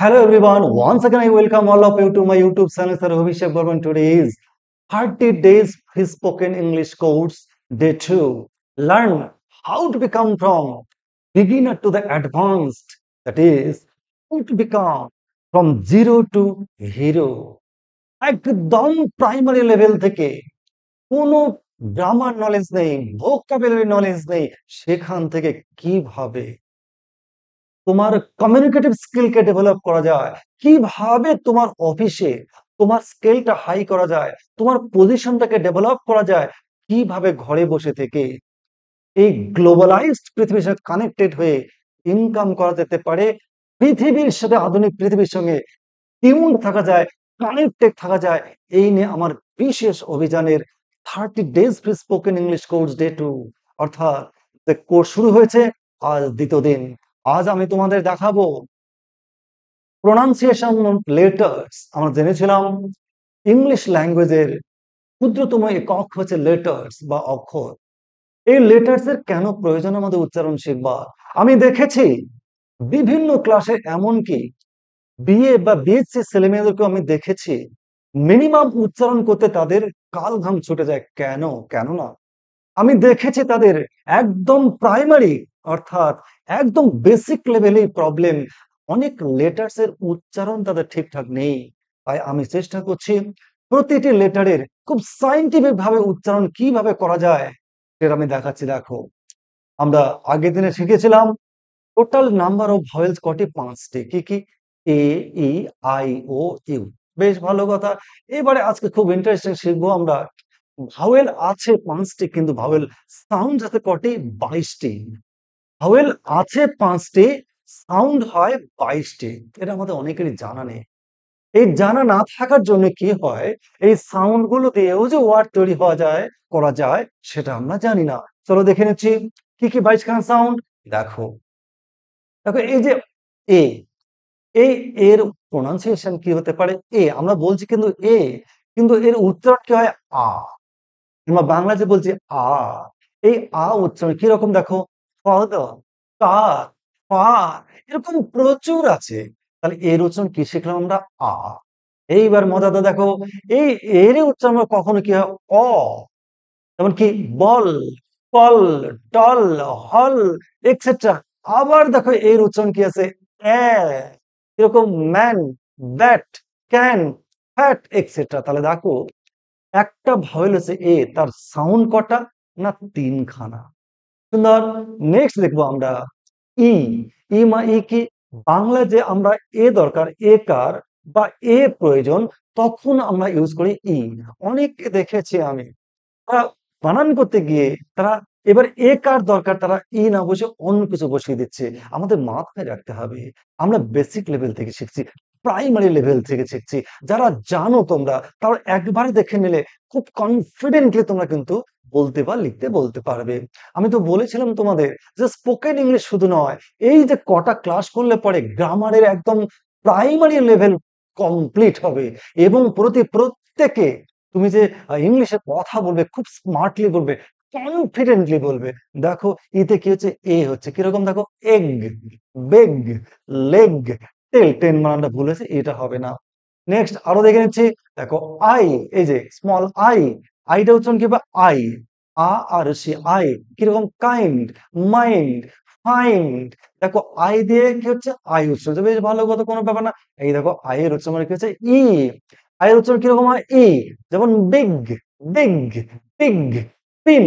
Hello everyone, once again I welcome all of you to my YouTube channel Sir Abhishek Barman. Today is 30 days free spoken English course day 2. Learn how to become from beginner to the advanced that is how to become from zero to hero. একদম primary level থেকে কোনো grammar knowledge নেই vocabulary knowledge নেই সেখান থেকে কিভাবে তোমার communicative স্কিলকে develop করা যায় কিভাবে তোমার অফিসে তোমার স্কেলটা হাই করা যায় তোমার পজিশনটাকে ডেভেলপ করা যায় কিভাবে ঘরে বসে থেকে এই গ্লোবালাইজড পৃথিবীর সাথে কানেক্টেড হয়ে ইনকাম করা যেতে পারে পৃথিবীর সাথে আধুনিক পৃথিবীর সঙ্গে টিউন থাকা যায় কানেক্টেড থাকা যায় এই নিয়ে আমার বিশেষ অভিযানের thirty days free spoken English course day two অর্থাৎ কোর্স শুরু হয়েছে আজ দ্বিতীয় দিন আজ আমি তোমাদের দেখাবো প্রোনাউন্সিয়েশন লেটার্স আমরা জেনেছিলাম ইংলিশ ল্যাঙ্গুয়েজের ক্ষুদ্রতম একক হচ্ছে লেটার্স বা অক্ষর এই লেটার্স এর কেন প্রয়োজন আমাদের উচ্চারণ শিখবা আমি দেখেছি বিভিন্ন ক্লাসে এমনকি বিএ বা বিএসসি ছেলেমেয়েদেরকেও আমি দেখেছি মিনিমাম উচ্চারণ করতে তাদের কাল ঘাম ছুটে যায় কেন কেন না আমি দেখেছি তাদের একদম প্রাইমারি অর্থাৎ একদম বেসিক লেভেলে প্রবলেম অনেক লেটার্স এর উচ্চারণ তাদের ঠিকঠাক নেই তাই আমি চেষ্টা করছি প্রতিটি লেটারের খুব সাইন্টিফিক ভাবে উচ্চারণ কিভাবে করা যায় সেটা আমি দেখাচ্ছি দেখো আমরা আগের দিনে শিখেছিলাম টোটাল নাম্বার অফ ভয়েলস কটি পাঁচটি কি কি এ ই আই ও ইউ বেশ ভালো কথা এবারে আজকে খুব ইন্টারেস্টিং শিখবো আমরা ভাওয়েল আছে পাঁচটি কিন্তু ভাওয়েল সাউন্ড আছে কটি বাইশটি ভাওয়েল আছে পাঁচটি সাউন্ড হয় বাইশটি এটা আমাদের অনেকেরই জানা নেই এই জানা না থাকার জন্য কি হয় এই সাউন্ড গুলো দিয়েও যে ওয়ার্ড তৈরি হওয়া যায় করা যায় সেটা আমরা জানি না চলো দেখে নিচ্ছি কি কি বাইশ খান সাউন্ড দেখো দেখো এই যে এ এই এর প্রোনাউন্সিয়েশন কি হতে পারে এ আমরা বলছি কিন্তু এ কিন্তু এর উচ্চারণ কি হয় আ আমরা বাংলাতে বলছি আ এই আ উচ্চারণ কিরকম দেখো পদ কার পার এরকম প্রচুর আছে তাহলে এর উচ্চারণ কি শিখলাম আমরা আ এইবার মজাটা দেখো এই এর উচ্চারণ কখনো কি হয় অ কি বল কল টল হল এক্সেট্রা আবার দেখো এর উচ্চারণ কি আছে এরকম man bat can fat etcetera তাহলে দেখো একটা ভাওয়েল হচ্ছে এ তার সাউন্ড কটা না তিনখানা সুন্দর নেক্সট লিখবো আমরা ই ই মা ই কি বাংলা যে আমরা এ দরকার এ কার বা এ প্রয়োজন তখন আমরা ইউজ করি ই e। অনেক দেখেছি আমি তারা বানান করতে গিয়ে তারা এবার এ কার দরকার তারা ই e না বসে অন্য কিছু বসিয়ে দিচ্ছে আমাদের মাথায় রাখতে হবে আমরা বেসিক লেভেল থেকে শিখছি প্রাইমারি লেভেল থেকে শিখছি যারা জানো তোমরা তারা একবারে দেখে নিলে খুব কনফিডেন্টলি তোমরা কিন্তু বলতে বা লিখতে বলতে পারবে আমি তো বলেছিলাম তোমাদের যে স্পোকেন ইংলিশ শুধু নয় এই যে কটা ক্লাস করলে পরে গ্রামারের একদম প্রাইমারি লেভেল কমপ্লিট হবে এবং প্রতি প্রত্যেকে তুমি যে ইংলিশে কথা বলবে খুব স্মার্টলি বলবে কনফিডেন্টলি বলবে দেখো এতে কি হচ্ছে এ হচ্ছে কিরকম দেখো egg beg leg tell ten মানানটা ভুল হয়েছে এটা হবে না নেক্সট আরো দেখে নিচ্ছি দেখো আই এই যে স্মল আই আইটা উচ্চারণ কি আই আ আর সে আই কিরকম কাইন্ড মাইন্ড ফাইন্ড দেখো আই দিয়ে কি হচ্ছে আই উচ্চারণ বেশ ভালো কথা কোনো ব্যাপার না এই দেখো আই এর উচ্চারণ মানে কি হচ্ছে ই আই এর উচ্চারণ মানে কিরকম হয় ই যেমন বিগ বিগ পিগ পিন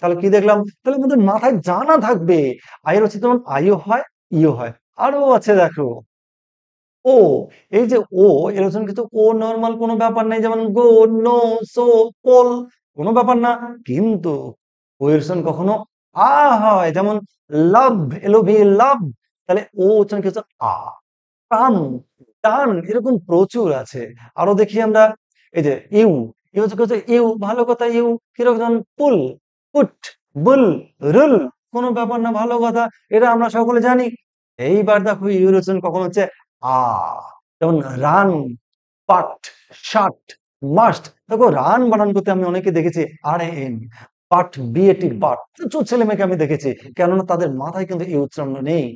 তাহলে কি দেখলাম তাহলে আমাদের মাথায় জানা থাকবে আই এর হচ্ছে যেমন আইও হয় ইও হয় আরো আছে দেখো ও এই যে ও এরকম কিন্তু ও নর্মাল কোনো ব্যাপার নাই যেমন গো নো সো কল কোনো ব্যাপার না কিন্তু ও এরকম কখনো আ হয় যেমন লাভ এলোভি লাভ তাহলে ও উচ্চারণ কিছু আ টান টান এরকম প্রচুর আছে আরো দেখি আমরা এই যে ইউ ইউ হচ্ছে ইউ ভালো কথা ইউ কিরকম পুল পুট বুল রুল কোনো ব্যাপার না ভালো কথা এটা আমরা সকলে জানি এইবার দেখো ইউরোচন কখন হচ্ছে আ ah, যেমন রান পাট শাট মাস্ট দেখো রান বানান করতে আমি অনেকে দেখেছি আর এন পাট বিএটি পাট প্রচুর ছেলে মেয়েকে আমি দেখেছি কেননা তাদের মাথায় কিন্তু এই উচ্চারণ নেই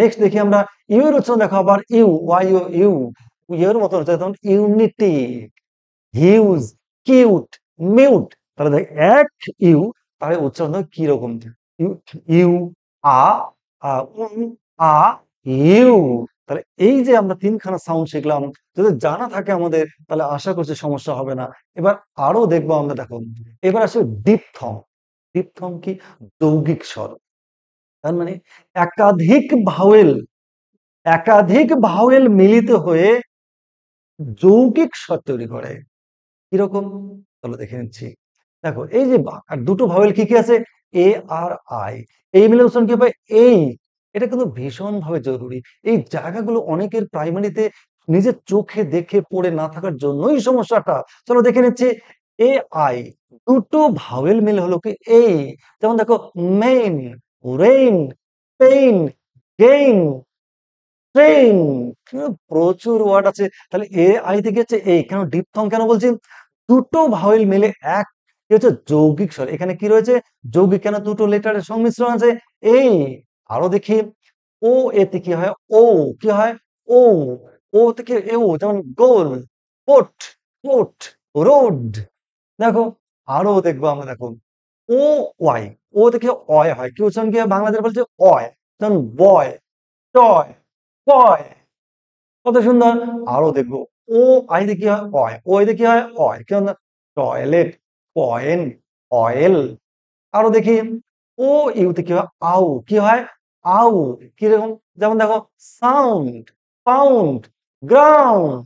নেক্সট দেখি আমরা ইউ এর উচ্চারণ দেখো আবার ইউ ওয়াই ইউ ইউর মতো তখন ইউনিটি হিউজ কিউট মিউট তাহলে দেখ এক ইউ তাহলে উচ্চারণ কিরকম ইউ আ আ ইউ তাহলে এই যে আমরা তিনখানা সাউন্ড শিখলাম যদি জানা থাকে আমাদের তাহলে আশা করছি সমস্যা হবে না এবার আরো দেখবো আমরা দেখো এবার আসলে ডিপথম ডিপথম কি যৌগিক স্বর তার মানে একাধিক ভাওয়েল একাধিক ভাওয়েল মিলিত হয়ে যৌগিক স্বর তৈরি করে কিরকম তাহলে দেখে নিচ্ছি দেখো এই যে দুটো ভাওয়েল কি কি আছে এ আর আই এই মিলে কি হবে এই এটা কিন্তু ভীষণভাবে জরুরি এই জায়গাগুলো অনেকের প্রাইমারিতে নিজের চোখে দেখে পড়ে না থাকার জন্যই সমস্যাটা চলো দেখে নিচ্ছি এ আই দুটো ভাওয়েল মিল হলো কি এই যেমন দেখো main rain pain gain train প্রচুর ওয়ার্ড আছে তাহলে এ আই থেকে হচ্ছে এই কেন ডিপথং কেন বলছি দুটো ভাওয়েল মিলে এক হচ্ছে যৌগিক স্বর এখানে কি রয়েছে যৌগিক কেন দুটো লেটারের সংমিশ্রণ আছে এই আরো দেখি ও এতে কি হয় ও কি হয় ও ও থেকে এও যেমন গোল পোট পোট রোড দেখো আরো দেখবো আমরা দেখো ও ওয়াই ও থেকে অয় হয় কি উচ্চারণ কি বাংলাদেশ বলছে অয় যেমন বয় টয় কয় কত সুন্দর আরো দেখবো ও আই কি হয় অয় ও এতে কি হয় অয় কেমন টয়লেট কয়েন অয়েল আরো দেখি ও ইউতে কি হয় আউ কি হয় আউ কিরকম যেমন দেখো সাউন্ড পাউন্ড গ্রাউন্ড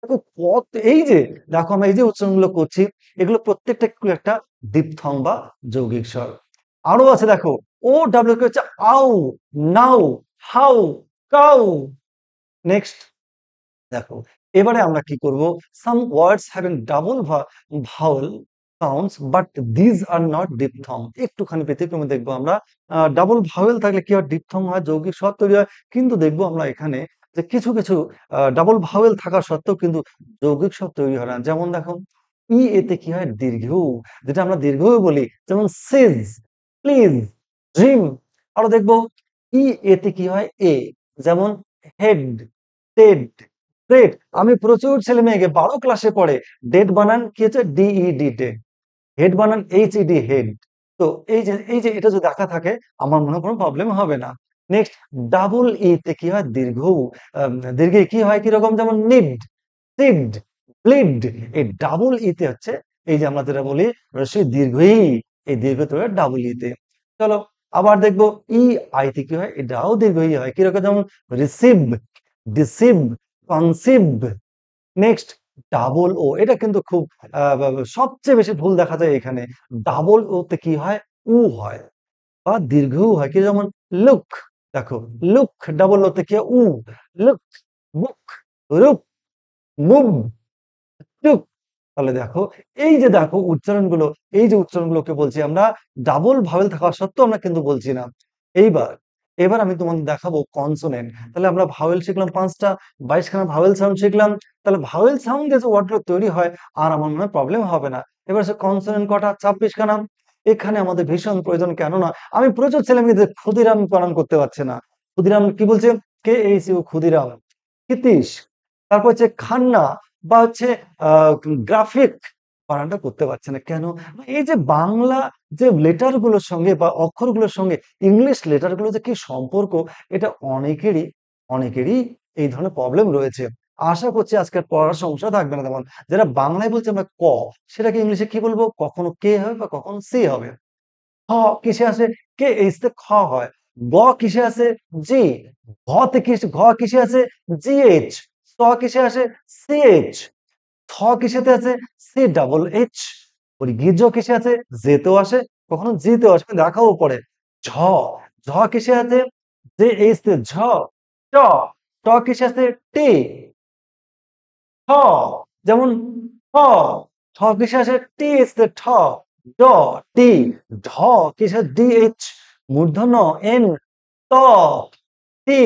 দেখো কত এই যে দেখো আমরা এই যে উচ্চারণগুলো করছি এগুলো প্রত্যেকটা একটু একটা দীপথং বা যৌগিক স্বর আরো আছে দেখো ও ডাব্লিউ হচ্ছে আউ নাও হাউ কাউ নেক্সট দেখো এবারে আমরা কি করব some words have double vowel sounds but these are not diphthong একটুখানি ব্যতিক্রমে দেখবো আমরা ডাবল ভাওয়েল থাকলে কি হয় ডিপথং হয় যৌগিক স্বর তৈরি হয় কিন্তু দেখবো আমরা এখানে যে কিছু কিছু ডাবল ভাওয়েল থাকা সত্ত্বেও কিন্তু যৌগিক স্বর তৈরি হয় না যেমন দেখো ই এতে কি হয় দীর্ঘ যেটা আমরা দীর্ঘ বলি যেমন সেজ প্লিজ ড্রিম আরো দেখবো ই এতে কি হয় এ যেমন হেড টেড ডেট আমি প্রচুর ছেলে মেয়েকে বারো ক্লাসে পড়ে ডেট বানান কি হচ্ছে ডিইডি ডেট হেড বানান এইচ ইডি হেড তো এই যে এই যে এটা যদি দেখা থাকে আমার মনে কোনো প্রবলেম হবে না নেক্সট ডাবল ই তে কি হয় দীর্ঘ দীর্ঘ কি হয় কিরকম যেমন নিড সিড ব্লিড এই ডাবল ই e তে হচ্ছে এই যে আমরা যেটা বলি রসি দীর্ঘ ই এই দীর্ঘ তোরা ডাবল e তে চলো আবার দেখবো ই e আই তে কি হয় এটাও দীর্ঘ ই হয় কিরকম যেমন receive deceive conceive next double O এটা কিন্তু খুব সবচেয়ে বেশি ভুল দেখা যায় এখানে ডাবল ও তে কি হয় উ হয় বা দীর্ঘ উ হয় কি যেমন লুক দেখো লুক ডাবল ও তে কি উ লুক বুক রূপ মুভ টুক তাহলে দেখো এই যে দেখো উচ্চারণগুলো এই যে উচ্চারণগুলোকে বলছি আমরা ডাবল ভাবেল থাকা সত্ত্বেও আমরা কিন্তু বলছি না এইবার এবার আমি তোমাদের দেখাবো কনসোনেন্ট তাহলে আমরা ভাওয়েল শিখলাম পাঁচটা বাইশখানা ভাওয়েল সাউন্ড শিখলাম তাহলে ভাওয়েল সাউন্ড যে ওয়ার্ডগুলো তৈরি হয় আর আমার মনে প্রবলেম হবে না এবার সে কনসোনেন্ট কটা ছাব্বিশখানা এখানে আমাদের ভীষণ প্রয়োজন কেননা আমি প্রচুর ছেলে মেয়েদের ক্ষুদিরাম পালন করতে পারছে না ক্ষুদিরাম কি বলছে কে এইচ ও ক্ষুদিরাম হিতিশ তারপর হচ্ছে খান্না বা হচ্ছে গ্রাফিক বানানটা করতে পারছে না কেন এই যে বাংলা যে লেটারগুলোর সঙ্গে বা অক্ষরগুলোর সঙ্গে ইংলিশ লেটারগুলো যে কি সম্পর্ক এটা অনেকেরই অনেকেরই এই ধরনের প্রবলেম রয়েছে আশা করছি আজকে পড়ার সমস্যা থাকবে না তেমন যারা বাংলায় বলছে আমরা ক সেটাকে ইংলিশে কি বলবো কখনো কে হবে বা কখন সি হবে খ কিসে আসে কে এইসতে খ হয় গ কিসে আছে জি ঘতে কিসে ঘ কিসে আছে জি এইচ স কিসে আছে সি এইচ থ কিসেতে আছে সি ডাবল এইচ ওর গির্জ কিসে আছে জেতেও আসে কখনো জিতেও আসে দেখাও পড়ে ঝ ঝ কিসে আছে জে এইচ তে ঝ ট ট কিসে আছে টি ঠ যেমন ঠ ঠ কিসে আছে টি এইচ তে ঠ ড টি ঢ কিসে ডি এইচ মূর্ধন্য এন ট টি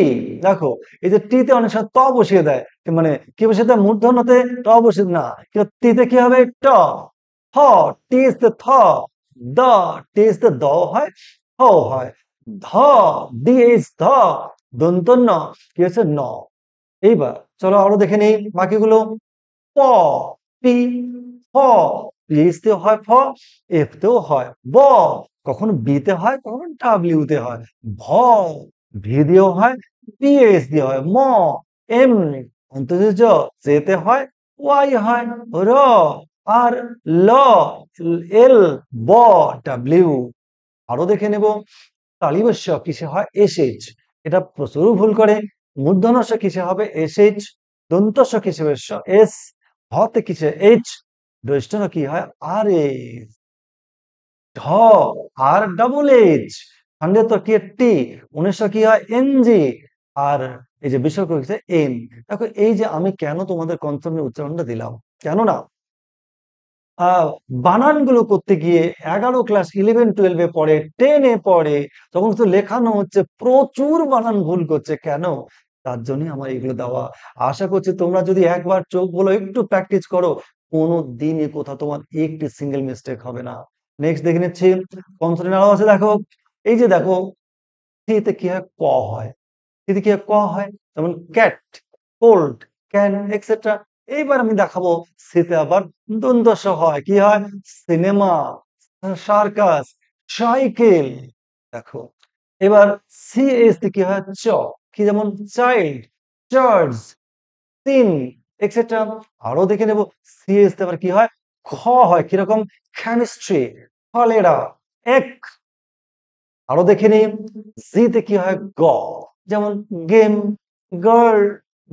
দেখো এই যে টিতে অনেক সময় ত বসিয়ে দেয় মানে কি বসিয়ে দেয় মূর্ধন্যতে ট বসিয়ে না কিন্তু টিতে কি হবে ট টি থ দ টি ইস দ হয় হ হয় ধ ডি ধ দন্ত ন কি হচ্ছে ন এইবার চলো আরো দেখে নেই বাকিগুলো প পি ফ হয় ফ এফতেও হয় ব কখনো বিতে হয় কখনো ডাব্লিউতে হয় ভ ভি দিয়েও হয় পিএস দিয়ে হয় ম এম অন্তর্য জেতে হয় ওয়াই হয় র আর ল এল ব ডাব্লিউ আরো দেখে নেব তালিবস্য কিসে হয় এস এইচ এটা প্রচুর ভুল করে মূর্ধনস্য কিসে হবে এইচ দন্তস্য কিসে এস হতে কিসে এইচ দৈষ্ঠন কি হয় আর এ ঢ আর ডাবল এইচ হাঙ্গের তো কি টি উনিশশো কি হয় এনজি আর এই যে বিষয় হচ্ছে এন দেখো এই যে আমি কেন তোমাদের কনসর্নের উচ্চারণটা দিলাম কেন না বানানগুলো করতে গিয়ে এগারো ক্লাস ইলেভেন টুয়েলভে পড়ে টেনে পড়ে তখন তো লেখানো হচ্ছে প্রচুর বানান ভুল করছে কেন তার জন্যই আমার এগুলো দেওয়া আশা করছি তোমরা যদি একবার চোখ বলো একটু প্র্যাকটিস করো কোনো দিনই কোথাও তোমার একটি সিঙ্গেল মিস্টেক হবে না নেক্সট দেখে নিচ্ছি কনসোনেন্ট আরো আছে দেখো এই যে দেখো থ্রিতে কি হয় ক হয় এতে কি হয় ক হয় যেমন ক্যাট কোল্ড ক্যান এক্সেট্রা এইবার আমি দেখাবো সেতে আবার দ্বন্দ্বস হয় কি হয় সিনেমা সার্কাস সাইকেল দেখো এবার সি এস কি হয় চ কি যেমন চাইল্ড চার্জ তিন এক্সেট্রা আরো দেখে নেব সি এস আবার কি হয় খ হয় কিরকম কেমিস্ট্রি কলেরা এক আরো দেখে নিই জিতে কি হয় গ যেমন গেম গার্ল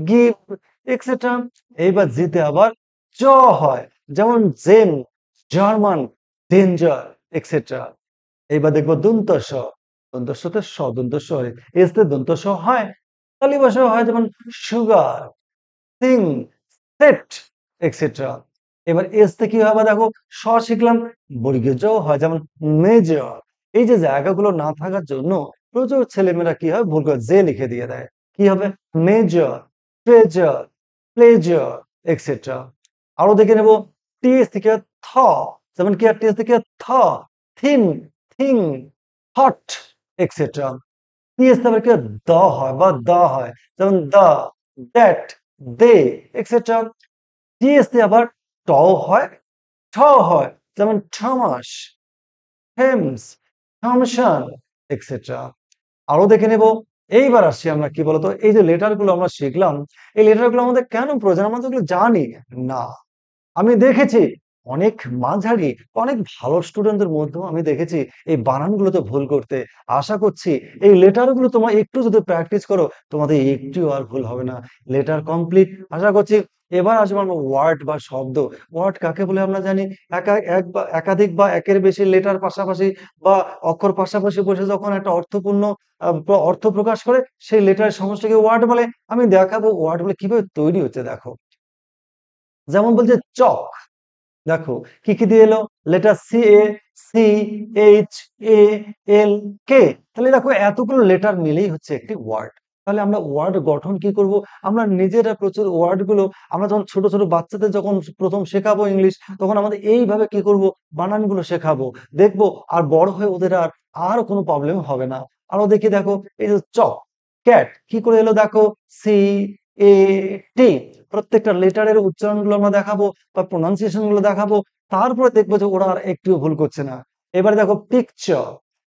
গিভ এক্সেট্রা এইবার জিতে আবার জ হয় যেমন জেম জার্মান ডেঞ্জার এক্সেট্রা এইবার দেখবো দন্তস দন্তস্যতে স দন্তস্য হয় এসতে দন্তস হয় কালিবাস হয় যেমন সুগার সিং সেট এক্সেট্রা এবার এসতে কি হয় দেখো স শিখলাম বর্গীয় জ হয় যেমন মেজর এই যে জায়গাগুলো না থাকার জন্য প্রচুর ছেলেমেয়েরা কি হয় ভুল করে যে লিখে দিয়ে দেয় কি হবে মেজর ট্রেজার প্লেজার এক্সেট্রা আরো দেখে নেব টিএস থেকে থ যেমন কি আর টিএস থেকে থ thin thing hot etcetera T S তারপর কি দ হয় বা দ হয় যেমন দ দ্যাট দে এক্সেট্রা টিএস আবার ট হয় ঠ হয় যেমন ঠমাস হেমস ফাংশন এক্সেট্রা আরো দেখে নেব এইবার আসছি আমরা কি বলতো এই যে লেটারগুলো আমরা শিখলাম এই লেটারগুলো আমাদের কেন প্রয়োজন আমরা জানি না আমি দেখেছি অনেক মাঝারি অনেক ভালো স্টুডেন্টদের মধ্যেও আমি দেখেছি এই বানানগুলোতে ভুল করতে আশা করছি এই লেটারগুলো তোমার একটু যদি প্র্যাকটিস করো তোমাদের একটু আর ভুল হবে না লেটার কমপ্লিট আশা করছি এবার আসবো আমরা ওয়ার্ড বা শব্দ ওয়ার্ড কাকে বলে আমরা জানি একা এক বা একাধিক বা একের বেশি লেটার পাশাপাশি বা অক্ষর পাশাপাশি বসে যখন একটা অর্থপূর্ণ অর্থ প্রকাশ করে সেই লেটার সমস্যাকে ওয়ার্ড বলে আমি দেখাবো ওয়ার্ড বলে কিভাবে তৈরি হচ্ছে দেখো যেমন বলছে চক দেখো কি কি দিয়ে এলো letter C A C H A L K তাহলে দেখো এতগুলো লেটার মিলেই হচ্ছে একটি ওয়ার্ড তাহলে আমরা ওয়ার্ড গঠন কি করব আমরা নিজেরা প্রচুর ওয়ার্ডগুলো আমরা যখন ছোট ছোট বাচ্চাদের যখন প্রথম শেখাবো ইংলিশ তখন আমাদের এইভাবে কি করব বানানগুলো শেখাবো দেখবো আর বড় হয়ে ওদের আর আর কোনো প্রবলেম হবে না আর ওদেরকে দেখো এই যে চ ক্যাট কি করে এলো দেখো সি এ প্রত্যেকটা লেটারের গুলো আমরা দেখাবো বা প্রনাউন্সিয়েশন গুলো দেখাবো তারপরে দেখবো যে ওরা আর একটিও ভুল করছে না এবারে দেখো পিকচার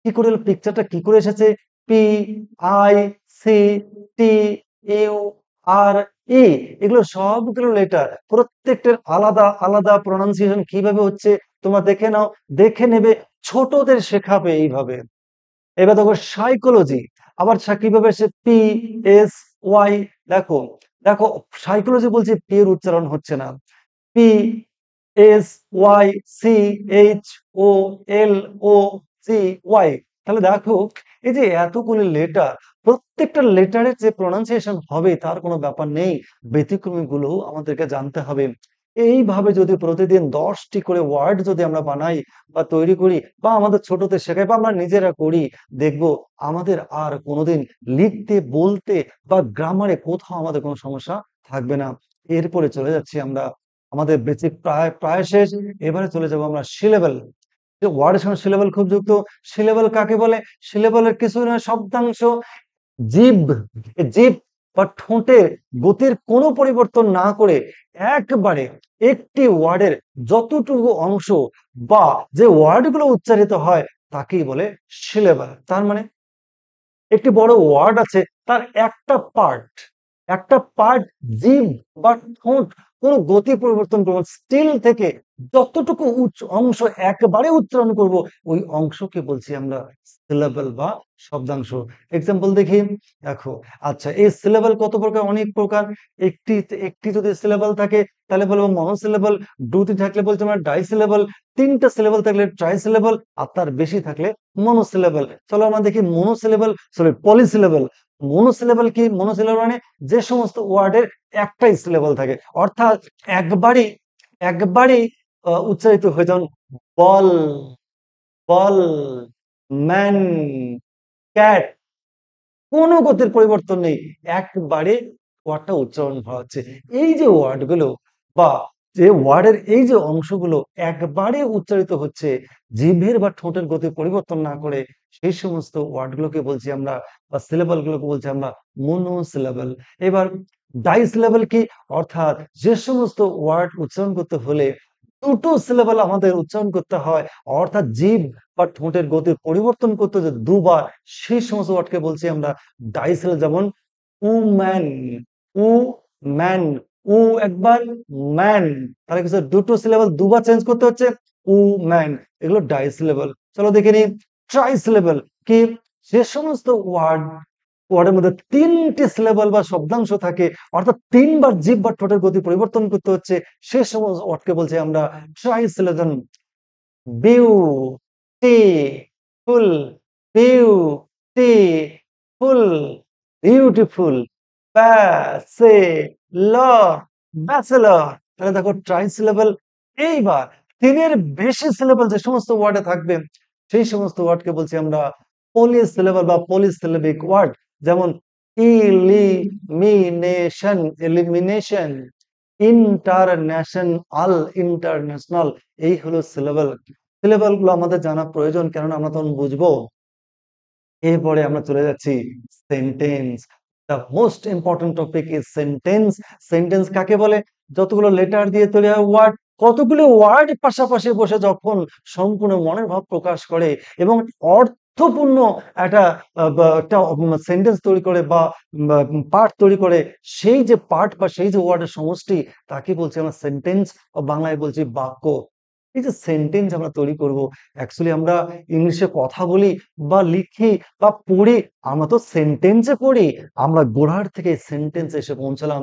কি করে পিকচারটা কি করে এসেছে P I C T U R E এগুলো সবগুলো লেটার প্রত্যেকটার আলাদা আলাদা প্রনাউন্সিয়েশন কিভাবে হচ্ছে তোমরা দেখে নাও দেখে নেবে ছোটদের শেখাবে এইভাবে এবার দেখো সাইকোলজি আবার কিভাবে এসে পি এস ওয়াই দেখো দেখো সাইকোলজি বলছে পি এর উচ্চারণ হচ্ছে না P S Y C H O L O C Y তাহলে দেখো এই যে এতগুলি লেটার প্রত্যেকটা লেটারের যে প্রোনাউন্সিয়েশন হবে তার কোনো ব্যাপার নেই ব্যতিক্রমী গুলো আমাদেরকে জানতে হবে এইভাবে যদি প্রতিদিন দশটি করে ওয়ার্ড যদি আমরা বানাই বা তৈরি করি বা আমাদের ছোটদের শেখাই বা আমরা নিজেরা করি দেখব আমাদের আর কোনোদিন লিখতে বলতে বা গ্রামারে কোথাও আমাদের কোনো সমস্যা থাকবে না এরপরে চলে যাচ্ছি আমরা আমাদের বেসিক প্রায় প্রায় শেষ এবারে চলে যাব আমরা সিলেবেল ওয়ার্ডের সঙ্গে সিলেবেল খুব যুক্ত সিলেবেল কাকে বলে সিলেবেলের কিছু নয় শব্দাংশ জীব জীব বা ঠোঁটের গতির কোনো পরিবর্তন না করে একবারে একটি ওয়ার্ডের যতটুকু অংশ বা যে ওয়ার্ডগুলো উচ্চারিত হয় তাকেই বলে সিলেবাস তার মানে একটি বড় ওয়ার্ড আছে তার একটা পার্ট একটা পার্ট জিভ বা ঠোঁট কোন গতি পরিবর্তন করবো স্টিল থেকে যতটুকু উচ্চ অংশ একবারে উচ্চারণ করব ওই অংশকে বলছি আমরা সিলেবেল বা শব্দাংশ এক্সাম্পল দেখি দেখো আচ্ছা এই সিলেবেল কত প্রকার অনেক প্রকার একটি একটি যদি সিলেবেল থাকে তাহলে বলবো মনোসিলেবল দুটি থাকলে বলছি আমরা ডাইসিলেবল তিনটা সিলেবল থাকলে ট্রাইসিলেবল আর তার বেশি থাকলে মনোসিলেবল চলো আমরা দেখি মনোসিলেবল সরি পলিসিলেবল মনোসিলেবল কি মনোসিলেবল মানে যে সমস্ত ওয়ার্ডের একটাই সিলেবল থাকে অর্থাৎ একবারই একবারই উচ্চারিত হয়ে যেমন বল বল ম্যান ক্যাট কোন গতির পরিবর্তন নেই একবারে ওয়ার্ডটা উচ্চারণ হওয়া হচ্ছে এই যে ওয়ার্ডগুলো বা যে ওয়ার্ডের এই যে অংশগুলো একবারে উচ্চারিত হচ্ছে জিভের বা ঠোঁটের গতি পরিবর্তন না করে সেই সমস্ত ওয়ার্ডগুলোকে বলছি আমরা বা গুলোকে বলছি আমরা মনো সিলেবল এবার ডাইস লেভেল কি অর্থাৎ যে সমস্ত ওয়ার্ড উচ্চারণ করতে হলে দুটো সিলেবাল আমাদের উচ্চারণ করতে হয় অর্থাৎ জীব বা ঠোঁটের গতির পরিবর্তন করতে যে দুবার সেই সমস্ত ওয়ার্ডকে বলছি আমরা ডাইসেল যেমন উম্যান উম্যান উ একবার ম্যান তাহলে কিছু দুটো সিলেবল দুবার চেঞ্জ করতে হচ্ছে উ ম্যান এগুলো ডাই সিলেবল চলো দেখে নি ট্রাই সিলেবল কি যে সমস্ত ওয়ার্ড ওয়ার্ডের মধ্যে তিনটি সিলেবল বা শব্দাংশ থাকে অর্থাৎ তিনবার জীব বা ঠোঁটের গতি পরিবর্তন করতে হচ্ছে সে সমস্ত ওয়ার্ডকে বলছি আমরা ট্রাই সিলেবল টি বিউটিফুল বিউটিফুল প্যাসে লর ব্যাচেলর তাহলে দেখো ট্রাই সিলেবল এইবার তিনের বেশি সিলেবল যে সমস্ত ওয়ার্ডে থাকবে সেই সমস্ত ওয়ার্ডকে বলছি আমরা পলি সিলেবল বা পলি সিলেবিক ওয়ার্ড যেমন ইলিমিনেশন এলিমিনেশন ইন্টারন্যাশনাল ইন্টারন্যাশনাল এই হলো সিলেবল সিলেবল গুলো আমাদের জানা প্রয়োজন কেননা আমরা তখন বুঝবো এরপরে আমরা চলে যাচ্ছি sentence the most important topic is sentence sentence কাকে বলে যতগুলো লেটার দিয়ে তৈরি হয় ওয়ার্ড কতগুলো ওয়ার্ড পাশাপাশি বসে যখন সম্পূর্ণ মনের ভাব প্রকাশ করে এবং অর্থপূর্ণ একটা একটা সেন্টেন্স তৈরি করে বা পার্ট তৈরি করে সেই যে পার্ট বা সেই যে ওয়ার্ডের সমষ্টি তাকে বলছি আমরা সেন্টেন্স বাংলায় বলছি বাক্য এই যে সেন্টেন্স আমরা তৈরি করব অ্যাকচুয়ালি আমরা ইংলিশে কথা বলি বা লিখি বা পড়ি আমরা তো সেন্টেন্সে পড়ি আমরা গোড়ার থেকে সেন্টেন্সে এসে পৌঁছালাম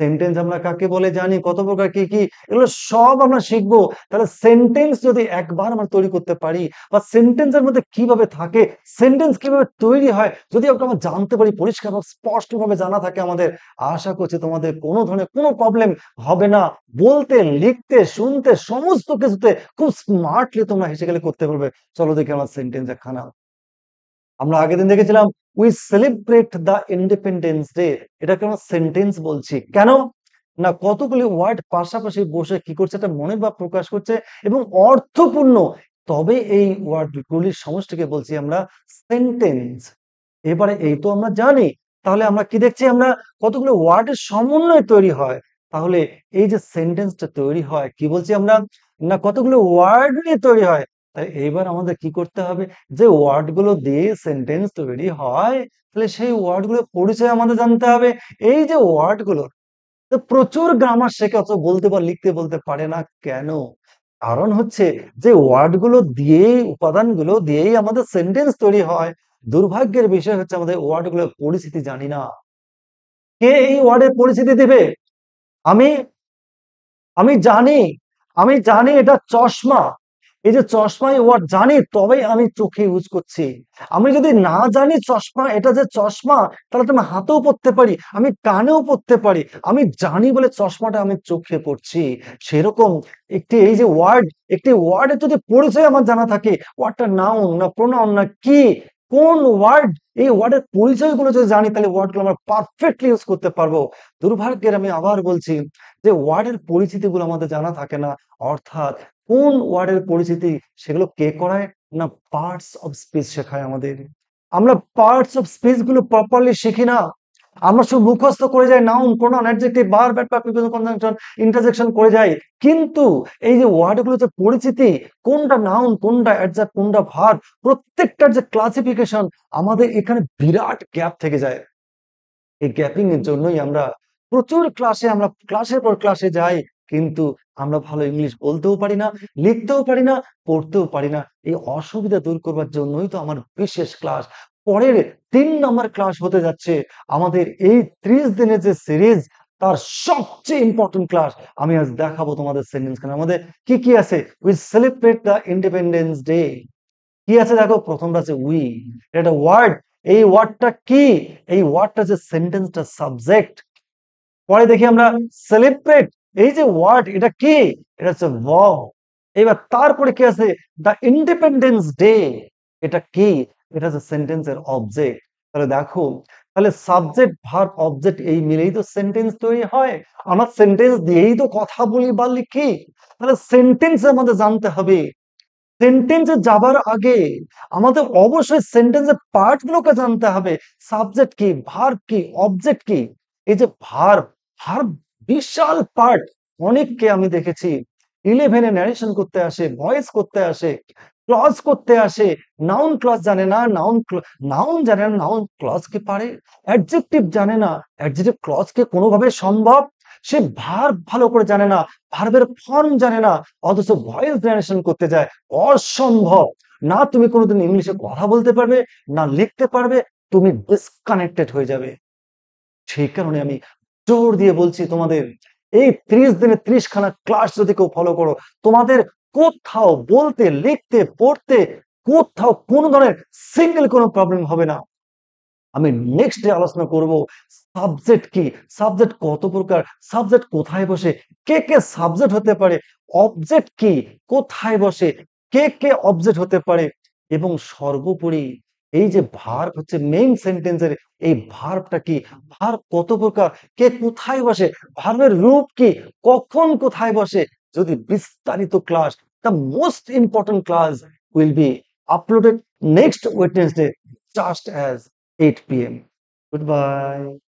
সেন্টেন্স আমরা কাকে বলে জানি কত প্রকার কি কি এগুলো সব আমরা শিখবো তাহলে সেন্টেন্স যদি একবার আমরা তৈরি করতে পারি বা সেন্টেন্সের মধ্যে কিভাবে থাকে সেন্টেন্স কিভাবে তৈরি হয় যদি আমরা জানতে পারি পরিষ্কার বা স্পষ্টভাবে জানা থাকে আমাদের আশা করছি তোমাদের কোনো ধরনের কোনো প্রবলেম হবে না বলতে লিখতে শুনতে সমস্ত কিছুতে খুব স্মার্টলি তোমরা হেসে গেলে করতে পারবে চলো দেখি আমার সেন্টেন্স একখানা আমরা আগের দিন দেখেছিলাম we celebrate the independence day এটাকে আমরা সেন্টেন্স বলছি কেন না কতগুলি ওয়ার্ড পাশাপাশি বসে কি করছে এটা মনের ভাব প্রকাশ করছে এবং অর্থপূর্ণ তবে এই ওয়ার্ডগুলির সমষ্টিকে বলছি আমরা সেন্টেন্স এবারে এই তো আমরা জানি তাহলে আমরা কি দেখছি আমরা কতগুলো ওয়ার্ডের সমন্বয় তৈরি হয় তাহলে এই যে সেন্টেন্সটা তৈরি হয় কি বলছি আমরা না কতগুলো ওয়ার্ড নিয়ে তৈরি হয় তাই এইবার আমাদের কি করতে হবে যে ওয়ার্ডগুলো দিয়ে সেন্টেন্স তৈরি হয় তাহলে সেই ওয়ার্ডগুলোর পরিচয় আমাদের জানতে হবে এই যে ওয়ার্ডগুলোর প্রচুর গ্রামার শেখে অত বলতে বা লিখতে বলতে পারে না কেন কারণ হচ্ছে যে ওয়ার্ডগুলো দিয়েই উপাদানগুলো দিয়েই আমাদের সেন্টেন্স তৈরি হয় দুর্ভাগ্যের বিষয় হচ্ছে আমাদের ওয়ার্ডগুলোর পরিস্থিতি জানি না কে এই ওয়ার্ডের পরিস্থিতি দিবে আমি আমি জানি আমি জানি এটা চশমা এই যে চশমা ওয়ার্ড জানি তবেই আমি চোখে ইউজ করছি আমি যদি না জানি চশমা এটা যে চশমা তাহলে তো আমি হাতেও পড়তে পারি আমি কানেও পড়তে পারি আমি জানি বলে চশমাটা আমি চোখে পড়ছি সেরকম একটি এই যে ওয়ার্ড একটি ওয়ার্ডের যদি পরিচয় আমার জানা থাকে ওয়ার্ডটা নাউন না প্রোনাউন না কি কোন ওয়ার্ড এই ওয়ার্ডের পরিচয় গুলো যদি জানি তাহলে ওয়ার্ড গুলো আমরা পারফেক্টলি ইউজ করতে পারবো দুর্ভাগ্যের আমি আবার বলছি যে ওয়ার্ডের পরিচিতি গুলো আমাদের জানা থাকে না অর্থাৎ কোন ওয়ার্ডের পরিচিতি সেগুলো কে করায় না পার্টস অফ স্পিচ শেখায় আমাদের আমরা পার্টস অফ স্পিচ গুলো প্রপারলি শিখি না আমরা শুধু মুখস্থ করে যাই নাউন প্রোনাউন অ্যাডজেক্টিভ বার ব্যাট বা কনজাংশন ইন্টারজেকশন করে যাই কিন্তু এই যে ওয়ার্ডগুলো যে পরিচিতি কোনটা নাউন কোনটা অ্যাডজেক্ট কোনটা ভার প্রত্যেকটার যে ক্লাসিফিকেশন আমাদের এখানে বিরাট গ্যাপ থেকে যায় এই গ্যাপিং এর জন্যই আমরা প্রচুর ক্লাসে আমরা ক্লাসের পর ক্লাসে যাই কিন্তু আমরা ভালো ইংলিশ বলতেও পারি না লিখতেও পারি না পড়তেও পারি না এই অসুবিধা দূর করবার জন্যই তো আমার বিশেষ ক্লাস পরের তিন নম্বর ক্লাস হতে যাচ্ছে আমাদের এই ত্রিশ দিনের যে সিরিজ তার সবচেয়ে ইম্পর্টেন্ট ক্লাস আমি আজ দেখাবো তোমাদের সেন্টেন্স কেন আমাদের কি কি আছে we celebrate the independence day কি আছে দেখো প্রথমটা আছে উই এটা ওয়ার্ড এই ওয়ার্ডটা কি এই ওয়ার্ডটা যে সেন্টেন্সটা সাবজেক্ট পরে দেখি আমরা সেলিব্রেট এই যে ওয়ার্ড এটা কি এটা হচ্ছে এবার তারপরে কি আছে দা ইন্ডিপেন্ডেন্স ডে এটা কি এটা হচ্ছে সেন্টেন্সের অবজেক্ট তাহলে দেখো তাহলে সাবজেক্ট ভার্ব অবজেক্ট এই মিলেই তো সেন্টেন্স তৈরি হয় আমার সেন্টেন্স দিয়েই তো কথা বলি বা লিখি তাহলে সেন্টেন্স আমাদের জানতে হবে সেন্টেন্সে যাবার আগে আমাদের অবশ্যই সেন্টেন্সের পার্ট গুলোকে জানতে হবে সাবজেক্ট কি ভার্ব কি অবজেক্ট কি এই যে ভার্ব ভার্ব বিশাল পার্ট অনেককে আমি দেখেছি ইলেভেনে ন্যারেশন করতে আসে ভয়েস করতে আসে ক্লজ করতে আসে নাউন ক্লজ জানে না নাউন নাউন জানে না নাউন ক্লজ কি পারে অ্যাডজেক্টিভ জানে না অ্যাডজেক্টিভ ক্লজ কে কোনোভাবে সম্ভব সে ভার ভালো করে জানে না ভার্বের ফর্ম জানে না অথচ ভয়েস ন্যারেশন করতে যায় অসম্ভব না তুমি কোনোদিন ইংলিশে কথা বলতে পারবে না লিখতে পারবে তুমি ডিসকানেক্টেড হয়ে যাবে সেই কারণে আমি জোর দিয়ে বলছি তোমাদের এই ত্রিশ দিনে ত্রিশ খানা ক্লাস যদি কেউ ফলো করো তোমাদের কোথাও বলতে লিখতে পড়তে কোথাও কোন ধরনের সিঙ্গেল কোনো প্রবলেম হবে না আমি নেক্সট ডে আলোচনা করব সাবজেক্ট কি সাবজেক্ট কত প্রকার সাবজেক্ট কোথায় বসে কে কে সাবজেক্ট হতে পারে অবজেক্ট কি কোথায় বসে কে কে অবজেক্ট হতে পারে এবং সর্বোপরি এই যে ভার্ব হচ্ছে মেইন সেন্টেন্সের এই ভার্বটা কি ভার্ব কত প্রকার কে কোথায় বসে ভার্বের রূপ কি কখন কোথায় বসে যদি বিস্তারিত class the most important class will be uploaded just as eight P M good bye